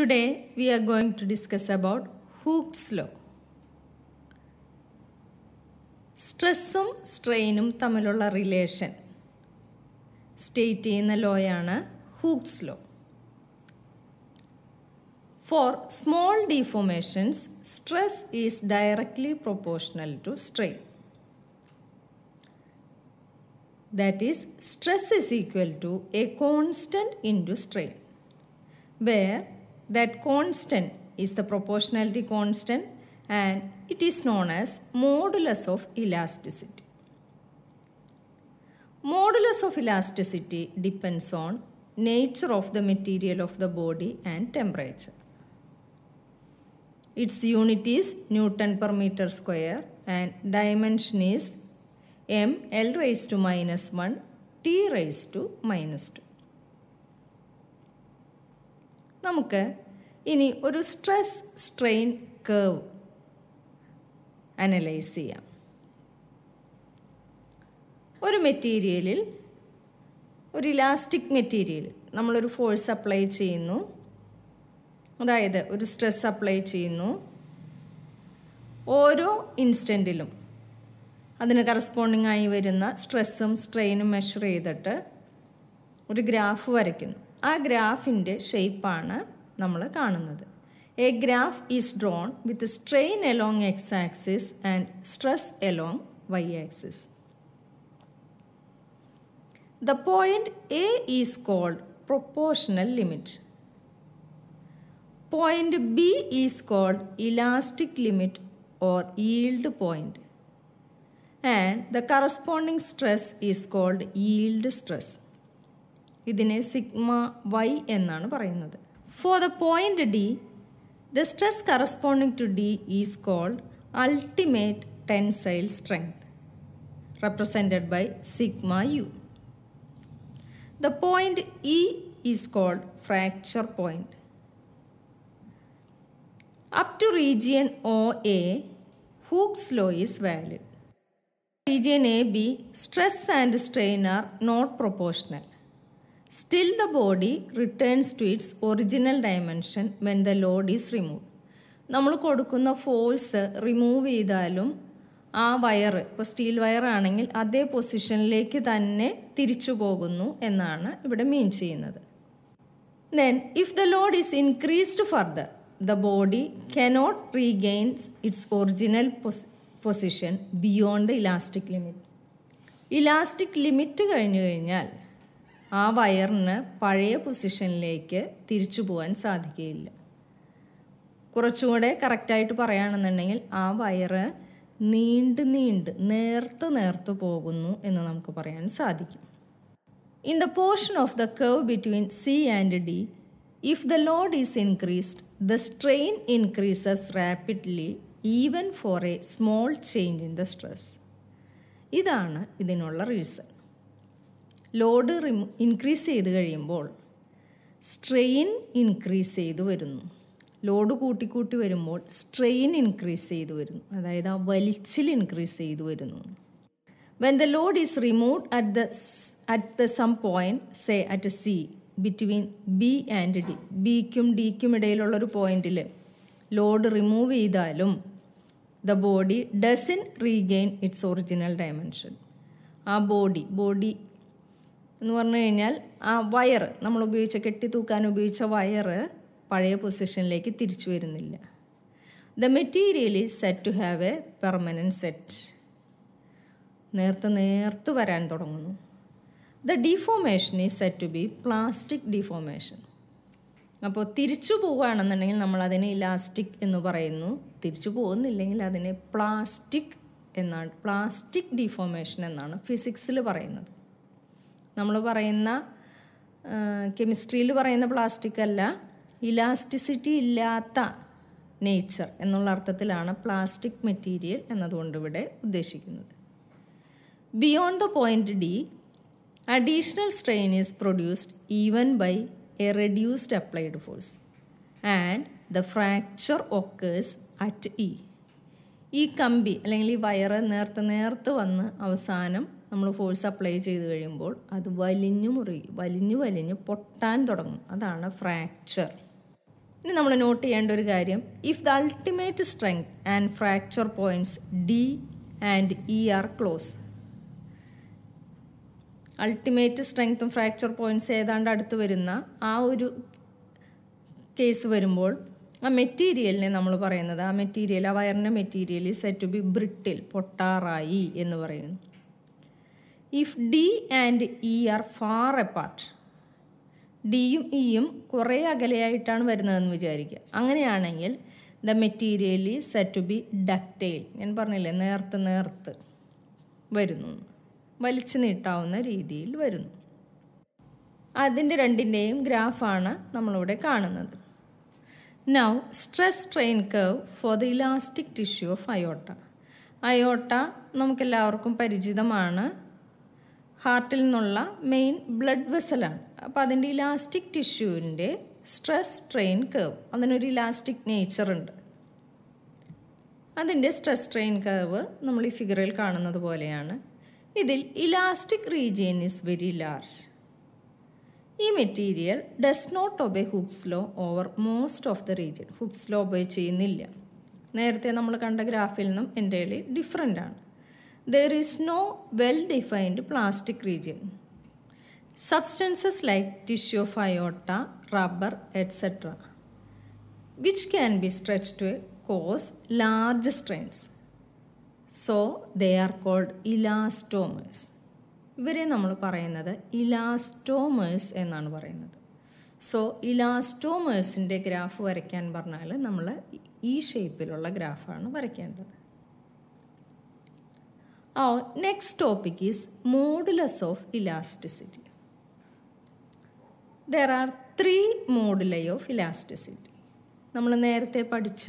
Today we are going to discuss about Hooke's law. സ്ട്രെസ്സും സ്ട്രെയിനും തമ്മിലുള്ള relation state ചെയ്യുന്ന ലോയാണ് Hooke's law for small deformations stress is directly proportional to strain that is stress is equal to a constant into strain where that constant is the proportionality constant and it is known as modulus of elasticity. Modulus of elasticity depends on nature of the material of the body and temperature. Its unit is Newton per meter square and dimension is m L raised to minus 1 t raised to minus 2. നമുക്ക് ഇനി ഒരു stress strain cave analyse ചെയ്യാം ഒരു മെറ്റീരിയലിൽ ഒരു elastic material നമ്മളൊരു force apply ചെയ്യുന്നു അതായത് ഒരു സ്ട്രെസ് അപ്ലൈ ചെയ്യുന്നു ഓരോ ഇൻസ്റ്റൻറ്റിലും അതിന് കറസ്പോണ്ടിങ് ആയി വരുന്ന സ്ട്രെസ്സും സ്ട്രെയിനും മെഷർ ചെയ്തിട്ട് ഒരു ഗ്രാഫ് വരയ്ക്കുന്നു ആ ഗ്രാഫിൻ്റെ ഷെയ്പ്പാണ് നമ്മൾ കാണുന്നത് a graph is drawn with strain along X axis and stress along Y axis the point A is called proportional limit point B is called elastic limit or yield point and the corresponding stress is called yield stress ഇതിനെ sigma Y എന്നാണ് പറയുന്നത് for the point D the stress corresponding to D is called ultimate tensile strength represented by sigma U the point E is called fracture point up to region O A Hooke's law is valid A AB, stress and strain are not proportional still the body returns to its original dimension when the load is removed. നമ്മൾ കൊടുക്കുന്ന force remove ചെയ്താലും ആ wire ഇപ്പോൾ steel wire ആണെങ്കിൽ അതേ പൊസിഷനിലേക്ക് തന്നെ തിരിച്ചു പോകുന്നു എന്നാണ് ഇവിടെ മീൻ ചെയ്യുന്നത് then if the load is increased further the body cannot regains its original position beyond the elastic limit elastic limit കഴിഞ്ഞു കഴിഞ്ഞാൽ ആ വയറിന് പഴയ പൊസിഷനിലേക്ക് തിരിച്ചു പോകാൻ സാധിക്കുകയില്ല കുറച്ചുകൂടെ കറക്റ്റായിട്ട് പറയുകയാണെന്നുണ്ടെങ്കിൽ ആ വയറ് നീണ്ട് നീണ്ട് നേർത്ത് നേർത്ത് പോകുന്നു എന്ന് നമുക്ക് പറയാൻ സാധിക്കും in the portion of the curve between C and D if the load is increased the strain increases rapidly even for a small change in the stress ഇതാണ് ഇതിനുള്ള റീസൺ ലോഡ് ഇൻക്രീസ് ചെയ്ത് കഴിയുമ്പോൾ സ്ട്രെയിൻ ഇൻക്രീസ് ചെയ്ത് വരുന്നു load കൂട്ടിക്കൂട്ടി വരുമ്പോൾ strain increase ചെയ്ത് വരുന്നു അതായത് ആ വലിച്ചിൽ ഇൻക്രീസ് ചെയ്ത് വരുന്നു when the load is remove at the at the some point say at C between B and D ബിക്കും ഡിക്കും ഇടയിലുള്ളൊരു പോയിന്റിൽ ലോഡ് റിമൂവ് ചെയ്താലും the body doesn't regain its original dimension ആ ബോഡി ബോഡി എന്ന് പറഞ്ഞു കഴിഞ്ഞാൽ ആ വയർ നമ്മൾ ഉപയോഗിച്ച കെട്ടി തൂക്കാൻ ഉപയോഗിച്ച വയർ പഴയ പൊസിഷനിലേക്ക് തിരിച്ചു വരുന്നില്ല the material is set to have a permanent set നേർത്ത് നേർത്ത് വരാൻ തുടങ്ങുന്നു the deformation is set to be plastic deformation അപ്പോൾ തിരിച്ചു പോവുകയാണെന്നുണ്ടെങ്കിൽ നമ്മൾ അതിനെ ഇലാസ്റ്റിക് എന്ന് പറയുന്നു തിരിച്ചു പോകുന്നില്ലെങ്കിൽ അതിനെ പ്ലാസ്റ്റിക് എന്നാണ് പ്ലാസ്റ്റിക് ഡിഫോമേഷൻ എന്നാണ് ഫിസിക്സിൽ പറയുന്നത് നമ്മൾ പറയുന്ന കെമിസ്ട്രിയിൽ പറയുന്ന പ്ലാസ്റ്റിക് അല്ല ഇലാസ്റ്റിസിറ്റി ഇല്ലാത്ത നേച്ചർ എന്നുള്ള അർത്ഥത്തിലാണ് പ്ലാസ്റ്റിക് മെറ്റീരിയൽ എന്നതുകൊണ്ട് ഇവിടെ ഉദ്ദേശിക്കുന്നത് beyond the point D additional strain is produced even by a reduced applied force and the fracture occurs at E ഈ കമ്പി അല്ലെങ്കിൽ ഈ വയറ് നേർത്ത് നേർത്ത് വന്ന് അവസാനം നമ്മൾ ഫോഴ്സ് അപ്ലൈ ചെയ്ത് കഴിയുമ്പോൾ അത് വലിഞ്ഞു മുറി വലിഞ്ഞു വലിഞ്ഞ് പൊട്ടാൻ തുടങ്ങും അതാണ് ഫ്രാക്ചർ ഇനി നമ്മൾ നോട്ട് ചെയ്യേണ്ട ഒരു കാര്യം if the ultimate strength and fracture points D and E are close ultimate സ്ട്രെങ്ത്തും ഫ്രാക്ചർ പോയിൻറ്റ്സ് ഏതാണ്ട് അടുത്ത് വരുന്ന ആ ഒരു കേസ് വരുമ്പോൾ ആ മെറ്റീരിയലിനെ നമ്മൾ പറയുന്നത് ആ മെറ്റീരിയൽ ആ വയറിൻ്റെ material set to be brittle പൊട്ടാറായി എന്ന് പറയുന്നു if D and E are far apart ഡിയും ഇയും കുറേ അകലെയായിട്ടാണ് വരുന്നതെന്ന് വിചാരിക്കുക അങ്ങനെയാണെങ്കിൽ the material is set to be ductile ഞാൻ പറഞ്ഞില്ലേ നേർത്ത് നേർത്ത് വരുന്നു വലിച്ചു നീട്ടാവുന്ന രീതിയിൽ വരുന്നു അതിൻ്റെ രണ്ടിൻ്റെയും ഗ്രാഫാണ് നമ്മളിവിടെ കാണുന്നത് now stress strain curve for the elastic tissue of aorta aorta നമുക്കെല്ലാവർക്കും പരിചിതമാണ് ഹാർട്ടിൽ നിന്നുള്ള മെയിൻ ബ്ലഡ് വെസലാണ് അപ്പോൾ അതിൻ്റെ ഇലാസ്റ്റിക് ടിഷ്യൂവിൻ്റെ സ്ട്രെസ് ട്രെയിൻ കേവ് അതിനൊരു ഇലാസ്റ്റിക് നേച്ചർ ഉണ്ട് അതിൻ്റെ സ്ട്രെസ് ട്രെയിൻ കർവ് നമ്മൾ ഈ ഫിഗറിൽ കാണുന്നത് പോലെയാണ് ഇതിൽ elastic region is very large ഈ material does not obey Hooke's law over most of the region Hooke's law obey ചെയ്യുന്നില്ല നേരത്തെ നമ്മൾ കണ്ട ഗ്രാഫിൽ നിന്നും എൻ്റെ ഡിഫറെൻ്റ് ആണ് there is no well-defined plastic region. Substances like tissue of iota, rubber, etc. which can be stretched to cause large strains. So they are called elastomers. ഇവരെ നമ്മൾ പറയുന്നത് ഇലാസ്റ്റോമേഴ്സ് എന്നാണ് പറയുന്നത് സോ ഇലാസ്റ്റോമേഴ്സിൻ്റെ ഗ്രാഫ് വരയ്ക്കാൻ പറഞ്ഞാൽ നമ്മൾ ഈ ഷേപ്പിലുള്ള ഗ്രാഫാണ് വരയ്ക്കേണ്ടത് oh next topic is modulus of elasticity there are three moduli of elasticity നമ്മൾ നേരത്തെ പഠിച്ച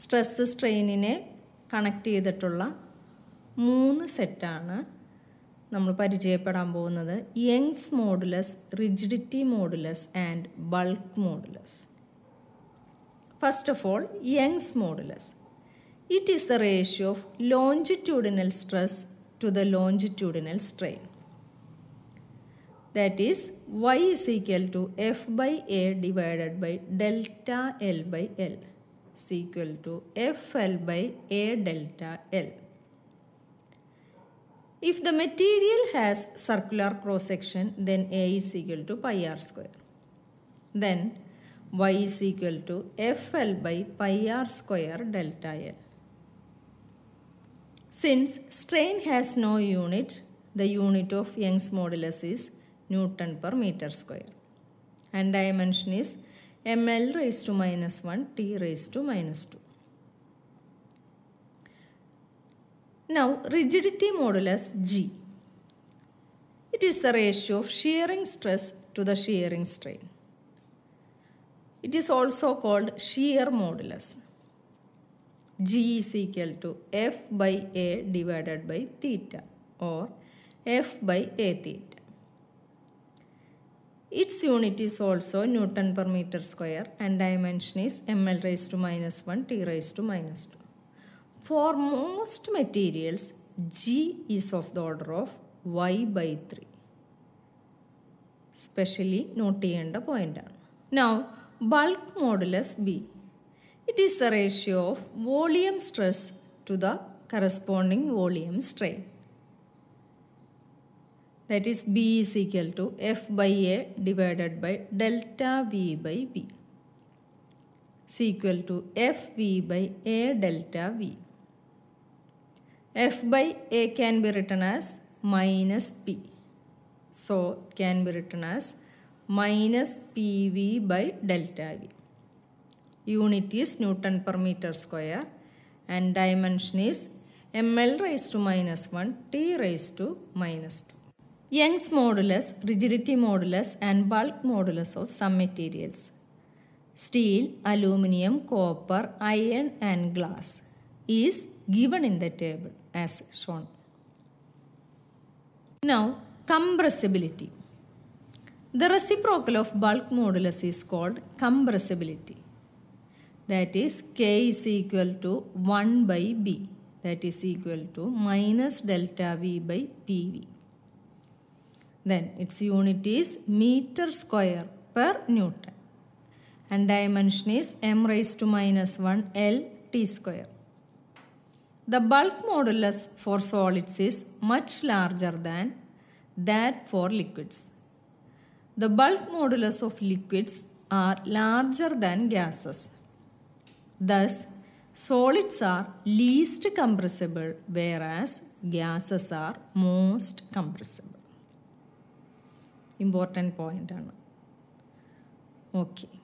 സ്ട്രെസ് സ്ട്രെയിനിനെ കണക്ട് ചെയ്തിട്ടുള്ള മൂന്ന് സെറ്റാണ് നമ്മൾ പരിചയപ്പെടാൻ പോകുന്നത് Young's modulus rigidity modulus and bulk modulus first of all Young's modulus It is the ratio of longitudinal stress to the longitudinal strain. That is y is equal to f by a divided by delta L by L is equal to FL by A delta L. If the material has circular cross section, then A is equal to pi r square. Then y is equal to FL by pi r square delta L. Since strain has no unit, the unit of Young's modulus is Newton per meter square. And dimension is ml raised to minus 1, t raised to minus 2. Now, rigidity modulus G. It is the ratio of shearing stress to the shearing strain. It is also called shear modulus. G is equal to F by A divided by theta or F by A theta. Its unit is also Newton per meter square and dimension is ml raised to minus 1 t raised to minus 2. For most materials, G is of the order of y by 3. Specially note ചെയ്യേണ്ട point. Now, bulk modulus B. It is the ratio of volume stress to the corresponding volume strain. That is B is equal to F by A divided by delta V by B is equal to Fv by A delta V. F by A can be written as minus P. So, can be written as minus PV by delta V. Unit is Newton per meter square and dimension is ml raised to minus 1, t raised to minus 2. Young's modulus, rigidity modulus and bulk modulus of some materials. Steel, aluminium, copper, iron and glass is given in the table as shown. Now, compressibility. The reciprocal of bulk modulus is called compressibility that is k is equal to 1 by b that is equal to minus delta v by pv. Then its unit is meter square per newton and dimension is m raised to minus 1 L t square. The bulk modulus for solids is much larger than that for liquids. The bulk modulus of liquids are larger than gases Thus, solids are least compressible whereas gases are most compressible. Important point. Okay.